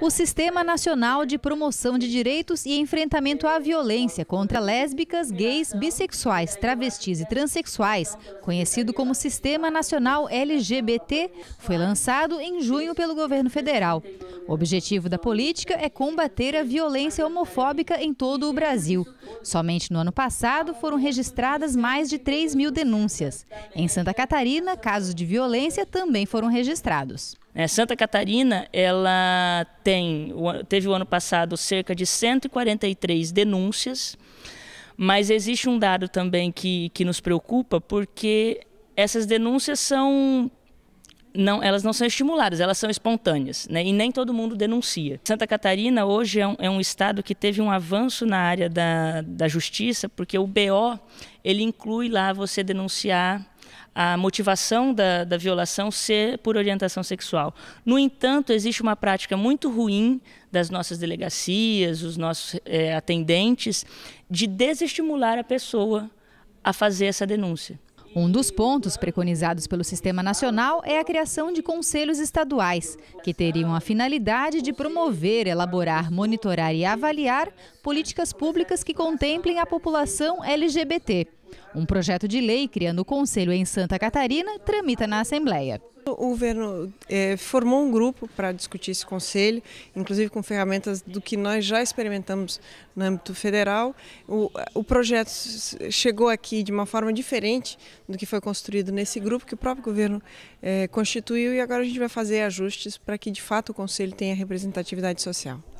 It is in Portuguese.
O Sistema Nacional de Promoção de Direitos e Enfrentamento à Violência contra Lésbicas, Gays, Bissexuais, Travestis e Transsexuais, conhecido como Sistema Nacional LGBT, foi lançado em junho pelo governo federal. O objetivo da política é combater a violência homofóbica em todo o Brasil. Somente no ano passado foram registradas mais de 3 mil denúncias. Em Santa Catarina, casos de violência também foram registrados. É, Santa Catarina, ela tem, teve o ano passado cerca de 143 denúncias, mas existe um dado também que, que nos preocupa, porque essas denúncias são não, elas não são estimuladas, elas são espontâneas, né? E nem todo mundo denuncia. Santa Catarina hoje é um, é um estado que teve um avanço na área da, da justiça, porque o BO ele inclui lá você denunciar a motivação da, da, violação ser por orientação sexual. No entanto, existe uma prática muito ruim das nossas delegacias, os nossos é, atendentes, de desestimular a pessoa a fazer essa denúncia. Um dos pontos preconizados pelo Sistema Nacional é a criação de conselhos estaduais, que teriam a finalidade de promover, elaborar, monitorar e avaliar políticas públicas que contemplem a população LGBT. Um projeto de lei criando o conselho em Santa Catarina tramita na Assembleia. O governo é, formou um grupo para discutir esse conselho, inclusive com ferramentas do que nós já experimentamos no âmbito federal. O, o, projeto chegou aqui de uma forma diferente do que foi construído nesse grupo que o próprio governo é, constituiu e agora a gente vai fazer ajustes para que de fato o conselho tenha representatividade social.